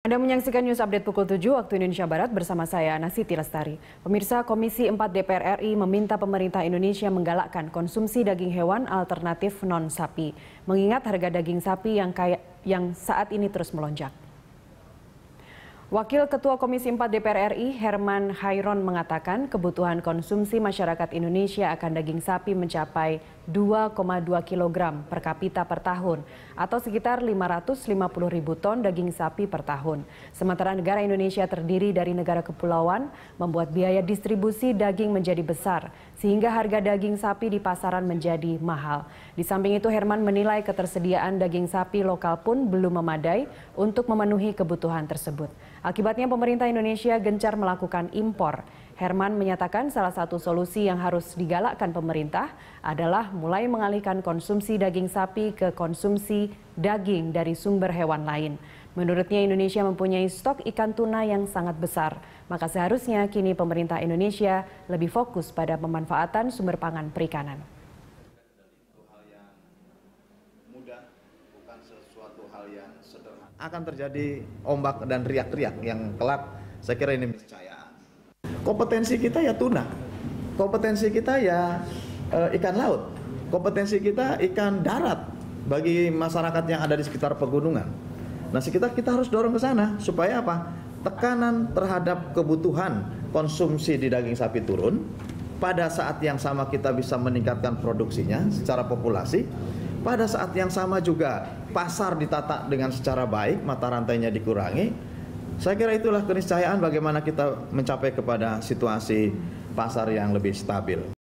Anda menyaksikan news update pukul 7 waktu Indonesia Barat bersama saya Nasiti Lestari. Pemirsa Komisi 4 DPR RI meminta pemerintah Indonesia menggalakkan konsumsi daging hewan alternatif non sapi, mengingat harga daging sapi yang kaya, yang saat ini terus melonjak. Wakil Ketua Komisi 4 DPR RI Herman Hairon mengatakan kebutuhan konsumsi masyarakat Indonesia akan daging sapi mencapai 2,2 kg per kapita per tahun atau sekitar 550 ribu ton daging sapi per tahun. Sementara negara Indonesia terdiri dari negara kepulauan membuat biaya distribusi daging menjadi besar sehingga harga daging sapi di pasaran menjadi mahal. Di samping itu Herman menilai ketersediaan daging sapi lokal pun belum memadai untuk memenuhi kebutuhan tersebut. Akibatnya pemerintah Indonesia gencar melakukan impor. Herman menyatakan salah satu solusi yang harus digalakkan pemerintah adalah mulai mengalihkan konsumsi daging sapi ke konsumsi daging dari sumber hewan lain. Menurutnya Indonesia mempunyai stok ikan tuna yang sangat besar, maka seharusnya kini pemerintah Indonesia lebih fokus pada pemanfaatan sumber pangan perikanan bukan sesuatu hal yang sederhana. Akan terjadi ombak dan riak-riak yang kelak saya kira ini percaya. Kompetensi kita ya tuna. Kompetensi kita ya e, ikan laut. Kompetensi kita ikan darat bagi masyarakat yang ada di sekitar pegunungan. Nah, sekitar kita harus dorong ke sana supaya apa? Tekanan terhadap kebutuhan konsumsi di daging sapi turun, pada saat yang sama kita bisa meningkatkan produksinya secara populasi pada saat yang sama juga pasar ditata dengan secara baik, mata rantainya dikurangi. Saya kira itulah keniscayaan bagaimana kita mencapai kepada situasi pasar yang lebih stabil.